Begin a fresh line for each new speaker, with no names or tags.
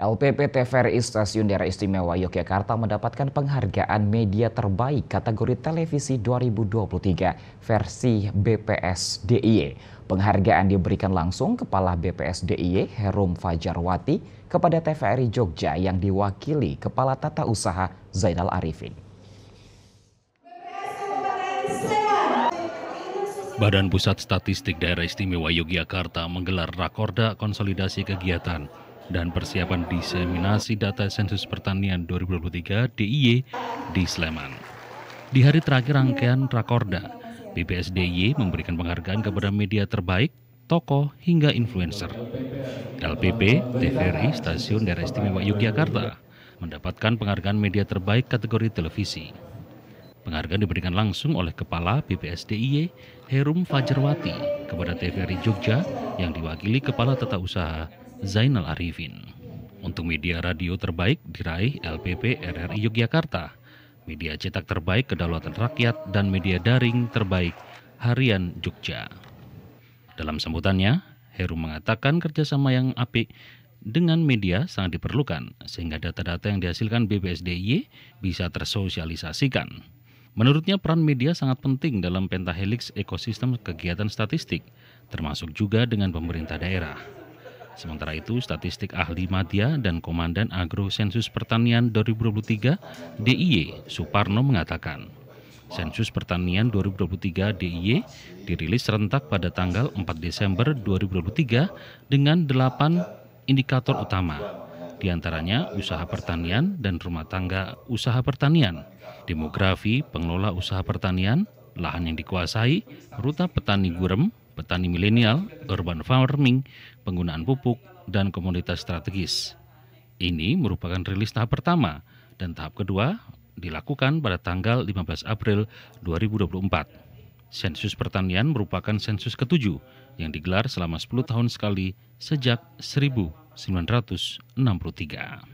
LPP TVRI Stasiun Daerah Istimewa Yogyakarta mendapatkan penghargaan media terbaik kategori televisi 2023 versi BPS DIY. Penghargaan diberikan langsung Kepala BPS DIY Herum Fajarwati kepada TVRI Jogja yang diwakili Kepala Tata Usaha Zainal Arifin.
Badan Pusat Statistik Daerah Istimewa Yogyakarta menggelar rakorda konsolidasi kegiatan dan persiapan diseminasi data sensus pertanian 2023 DIY di Sleman. Di hari terakhir rangkaian Rakorda, BPS DIY memberikan penghargaan kepada media terbaik, tokoh, hingga influencer. LPP, TVRI, Stasiun Daerah Istimewa Yogyakarta, mendapatkan penghargaan media terbaik kategori televisi. Penghargaan diberikan langsung oleh Kepala BPS DIY Herum Fajarwati kepada TVRI Jogja yang diwakili Kepala Tata Usaha Zainal Arifin. Untuk media radio terbaik diraih LPP RRI Yogyakarta, media cetak terbaik Kedaulatan Rakyat, dan media daring terbaik Harian Jogja. Dalam sambutannya, Heru mengatakan kerjasama yang apik dengan media sangat diperlukan, sehingga data-data yang dihasilkan BPSDIY bisa tersosialisasikan. Menurutnya peran media sangat penting dalam pentahelix ekosistem kegiatan statistik, termasuk juga dengan pemerintah daerah. Sementara itu, statistik ahli Madya dan Komandan Agro Sensus Pertanian 2023 DIY Suparno mengatakan, Sensus Pertanian 2023 DIY dirilis serentak pada tanggal 4 Desember 2023 dengan 8 indikator utama, diantaranya usaha pertanian dan rumah tangga usaha pertanian, demografi pengelola usaha pertanian, lahan yang dikuasai, ruta petani gurem, petani milenial, urban farming, penggunaan pupuk, dan komoditas strategis. Ini merupakan rilis tahap pertama dan tahap kedua dilakukan pada tanggal 15 April 2024. Sensus pertanian merupakan sensus ketujuh yang digelar selama 10 tahun sekali sejak 1963.